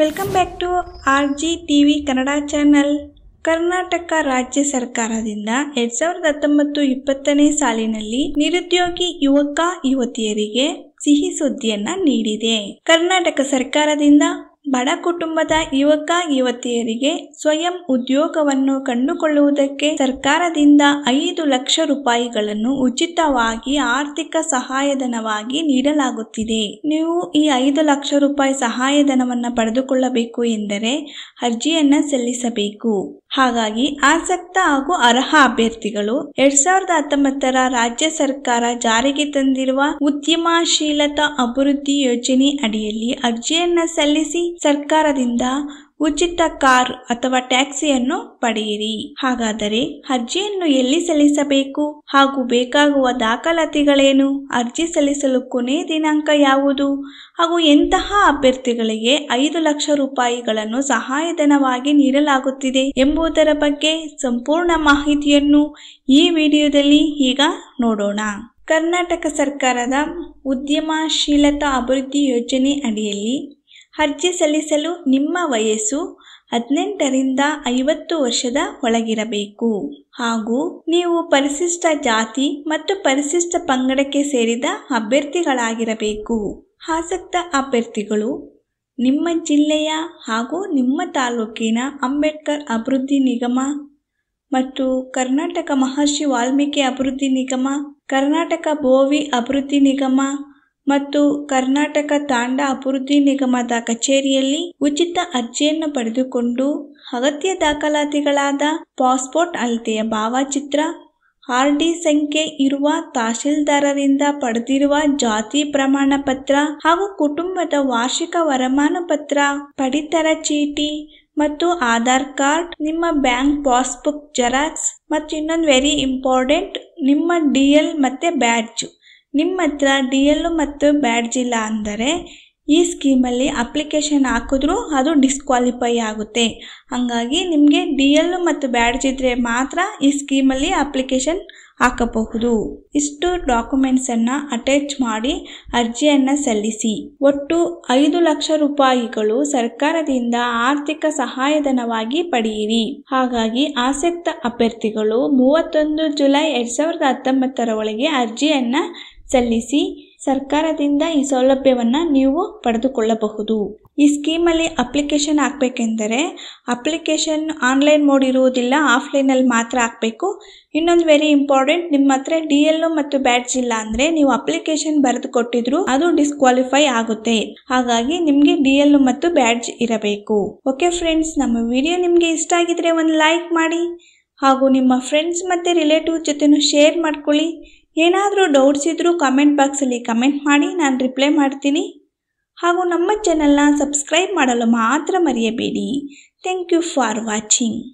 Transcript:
welcome back to R G T V Kannada channel Karnataka ರಾಜ್ಯ ಸರ್ಕಾರದಿಂದ ಎರಡ್ ಸಾವಿರದ ಹತ್ತೊಂಬತ್ತು ಇಪ್ಪತ್ತನೇ ಸಾಲಿನಲ್ಲಿ ನಿರುದ್ಯೋಗಿ ಯುವಕ ಯುವತಿಯರಿಗೆ ಸಿಹಿ ಸುದ್ದಿಯನ್ನ ನೀಡಿದೆ ಕರ್ನಾಟಕ ಸರ್ಕಾರದಿಂದ ಬಡ ಕುಟುಂಬದ ಯುವಕ ಯುವತಿಯರಿಗೆ ಸ್ವಯಂ ಉದ್ಯೋಗವನ್ನು ಕಂಡುಕೊಳ್ಳುವುದಕ್ಕೆ ಸರ್ಕಾರದಿಂದ ಐದು ಲಕ್ಷ ರೂಪಾಯಿಗಳನ್ನು ಉಚಿತವಾಗಿ ಆರ್ಥಿಕ ಸಹಾಯಧನವಾಗಿ ನೀಡಲಾಗುತ್ತಿದೆ ನೀವು ಈ ಐದು ಲಕ್ಷ ರೂಪಾಯಿ ಸಹಾಯಧನವನ್ನು ಪಡೆದುಕೊಳ್ಳಬೇಕು ಎಂದರೆ ಅರ್ಜಿಯನ್ನು ಸಲ್ಲಿಸಬೇಕು ಹಾಗಾಗಿ ಆಸಕ್ತ ಹಾಗೂ ಅರ್ಹ ಅಭ್ಯರ್ಥಿಗಳು ಎರಡ್ ಸಾವಿರದ ಹತ್ತೊಂಬತ್ತರ ರಾಜ್ಯ ಸರ್ಕಾರ ಜಾರಿಗೆ ತಂದಿರುವ ಉದ್ಯಮಶೀಲತಾ ಅಭಿವೃದ್ಧಿ ಯೋಜನೆ ಅಡಿಯಲ್ಲಿ ಅರ್ಜಿಯನ್ನ ಸಲ್ಲಿಸಿ ಸರ್ಕಾರದಿಂದ ಉಚಿತ ಕಾರ್ ಅಥವಾ ಟ್ಯಾಕ್ಸಿಯನ್ನು ಪಡೆಯಿರಿ ಹಾಗಾದರೆ ಅರ್ಜಿಯನ್ನು ಎಲ್ಲಿ ಸಲ್ಲಿಸಬೇಕು ಹಾಗೂ ಬೇಕಾಗುವ ದಾಖಲಾತಿಗಳೇನು ಅರ್ಜಿ ಸಲ್ಲಿಸಲು ಕೊನೆಯ ದಿನಾಂಕ ಯಾವುದು ಹಾಗೂ ಎಂತಹ ಅಭ್ಯರ್ಥಿಗಳಿಗೆ ಐದು ಲಕ್ಷ ರೂಪಾಯಿಗಳನ್ನು ಸಹಾಯಧನವಾಗಿ ನೀಡಲಾಗುತ್ತಿದೆ ಎಂಬುದರ ಬಗ್ಗೆ ಸಂಪೂರ್ಣ ಮಾಹಿತಿಯನ್ನು ಈ ವಿಡಿಯೋದಲ್ಲಿ ಈಗ ನೋಡೋಣ ಕರ್ನಾಟಕ ಸರ್ಕಾರದ ಉದ್ಯಮಶೀಲತಾ ಅಭಿವೃದ್ಧಿ ಯೋಜನೆ ಅಡಿಯಲ್ಲಿ ಅರ್ಜಿ ಸಲ್ಲಿಸಲು ನಿಮ್ಮ ವಯಸ್ಸು ಹದಿನೆಂಟರಿಂದ ಐವತ್ತು ವರ್ಷದ ಒಳಗಿರಬೇಕು ಹಾಗೂ ನೀವು ಪರಿಶಿಷ್ಟ ಜಾತಿ ಮತ್ತು ಪರಿಶಿಷ್ಟ ಪಂಗಡಕ್ಕೆ ಸೇರಿದ ಅಭ್ಯರ್ಥಿಗಳಾಗಿರಬೇಕು ಆಸಕ್ತ ಅಭ್ಯರ್ಥಿಗಳು ನಿಮ್ಮ ಜಿಲ್ಲೆಯ ಹಾಗೂ ನಿಮ್ಮ ತಾಲೂಕಿನ ಅಂಬೇಡ್ಕರ್ ಅಭಿವೃದ್ಧಿ ನಿಗಮ ಮತ್ತು ಕರ್ನಾಟಕ ಮಹರ್ಷಿ ವಾಲ್ಮೀಕಿ ಅಭಿವೃದ್ಧಿ ನಿಗಮ ಕರ್ನಾಟಕ ಬೋವಿ ಅಭಿವೃದ್ಧಿ ನಿಗಮ ಮತ್ತು ಕರ್ನಾಟಕ ತಾಂಡ ಅಭಿವೃದ್ಧಿ ನಿಗಮದ ಕಚೇರಿಯಲ್ಲಿ ಉಚಿತ ಅರ್ಜಿಯನ್ನು ಪಡೆದುಕೊಂಡು ಅಗತ್ಯ ದಾಖಲಾತಿಗಳಾದ ಪಾಸ್ಪೋರ್ಟ್ ಅಳತೆಯ ಭಾವಚಿತ್ರ ಆರ್ ಡಿ ಸಂಖ್ಯೆ ಇರುವ ತಹಶೀಲ್ದಾರರಿಂದ ಪಡೆದಿರುವ ಜಾತಿ ಪ್ರಮಾಣ ಪತ್ರ ಹಾಗೂ ಕುಟುಂಬದ ವಾರ್ಷಿಕ ವರಮಾನ ಪತ್ರ ಪಡಿತರ ಚೀಟಿ ಮತ್ತು ಆಧಾರ್ ಕಾರ್ಡ್ ನಿಮ್ಮ ಬ್ಯಾಂಕ್ ಪಾಸ್ಬುಕ್ ಜೆರಾಕ್ಸ್ ಮತ್ತು ಇನ್ನೊಂದು ವೆರಿ ಇಂಪಾರ್ಟೆಂಟ್ ನಿಮ್ಮ ಡಿ ಎಲ್ ಮತ್ತು ಬ್ಯಾಡ್ಜ್ ನಿಮ್ಮ ಹತ್ರ ಡಿ ಎಲ್ ಮತ್ತು ಬ್ಯಾಡ್ಜ್ ಇಲ್ಲ ಅಂದರೆ ಈ ಸ್ಕೀಮಲ್ಲಿ ಅಪ್ಲಿಕೇಶನ್ ಹಾಕಿದ್ರೂ ಅದು ಡಿಸ್ಕ್ವಾಲಿಫೈ ಆಗುತ್ತೆ ಹಾಗಾಗಿ ನಿಮಗೆ ಡಿ ಎಲ್ ಮತ್ತು ಬ್ಯಾಡ್ಜ್ ಇದ್ದರೆ ಮಾತ್ರ ಈ ಸ್ಕೀಮಲ್ಲಿ ಅಪ್ಲಿಕೇಶನ್ ಹಾಕಬಹುದು ಇಷ್ಟು ಡಾಕ್ಯುಮೆಂಟ್ಸನ್ನು ಅಟ್ಯಾಚ್ ಮಾಡಿ ಅರ್ಜಿಯನ್ನು ಸಲ್ಲಿಸಿ ಒಟ್ಟು ಐದು ಲಕ್ಷ ರೂಪಾಯಿಗಳು ಸರ್ಕಾರದಿಂದ ಆರ್ಥಿಕ ಸಹಾಯಧನವಾಗಿ ಪಡೆಯಿರಿ ಹಾಗಾಗಿ ಆಸಕ್ತ ಅಭ್ಯರ್ಥಿಗಳು ಮೂವತ್ತೊಂದು ಜುಲೈ ಎರಡು ಸಾವಿರದ ಹತ್ತೊಂಬತ್ತರ ಒಳಗೆ ಅರ್ಜಿಯನ್ನು ಸಲ್ಲಿಸಿ ಸರ್ಕಾರದಿಂದ ಈ ಸೌಲಭ್ಯವನ್ನು ನೀವು ಪಡೆದುಕೊಳ್ಳಬಹುದು ಈ ಸ್ಕೀಮಲ್ಲಿ ಅಪ್ಲಿಕೇಶನ್ ಹಾಕಬೇಕೆಂದರೆ ಅಪ್ಲಿಕೇಶನ್ ಆನ್ಲೈನ್ ಮೋಡ್ ಇರುವುದಿಲ್ಲ ಆಫ್ಲೈನಲ್ಲಿ ಮಾತ್ರ ಹಾಕಬೇಕು ಇನ್ನೊಂದು ವೆರಿ ಇಂಪಾರ್ಟೆಂಟ್ ನಿಮ್ಮ ಹತ್ರ ಡಿ ಎಲ್ ಮತ್ತು ಬ್ಯಾಡ್ಜ್ ಇಲ್ಲ ಅಂದರೆ ನೀವು ಅಪ್ಲಿಕೇಶನ್ ಬರೆದು ಕೊಟ್ಟಿದ್ರು ಅದು ಡಿಸ್ಕ್ವಾಲಿಫೈ ಆಗುತ್ತೆ ಹಾಗಾಗಿ ನಿಮಗೆ ಡಿ ಎಲ್ ಮತ್ತು ಬ್ಯಾಡ್ಜ್ ಇರಬೇಕು ಓಕೆ ಫ್ರೆಂಡ್ಸ್ ನಮ್ಮ ವಿಡಿಯೋ ನಿಮಗೆ ಇಷ್ಟ ಆಗಿದ್ರೆ ಒಂದು ಲೈಕ್ ಮಾಡಿ ಹಾಗೂ ನಿಮ್ಮ ಫ್ರೆಂಡ್ಸ್ ಮತ್ತು ರಿಲೇಟಿವ್ ಜೊತೆ ಶೇರ್ ಮಾಡ್ಕೊಳ್ಳಿ ಏನಾದರೂ ಡೌಟ್ಸ್ ಇದ್ದರೂ ಕಮೆಂಟ್ ಬಾಕ್ಸಲ್ಲಿ ಕಮೆಂಟ್ ಮಾಡಿ ನಾನು ರಿಪ್ಲೈ ಮಾಡ್ತೀನಿ ಹಾಗೂ ನಮ್ಮ ಚಾನಲ್ನ ಸಬ್ಸ್ಕ್ರೈಬ್ ಮಾಡಲು ಮಾತ್ರ ಮರೆಯಬೇಡಿ ಥ್ಯಾಂಕ್ ಯು ಫಾರ್ ವಾಚಿಂಗ್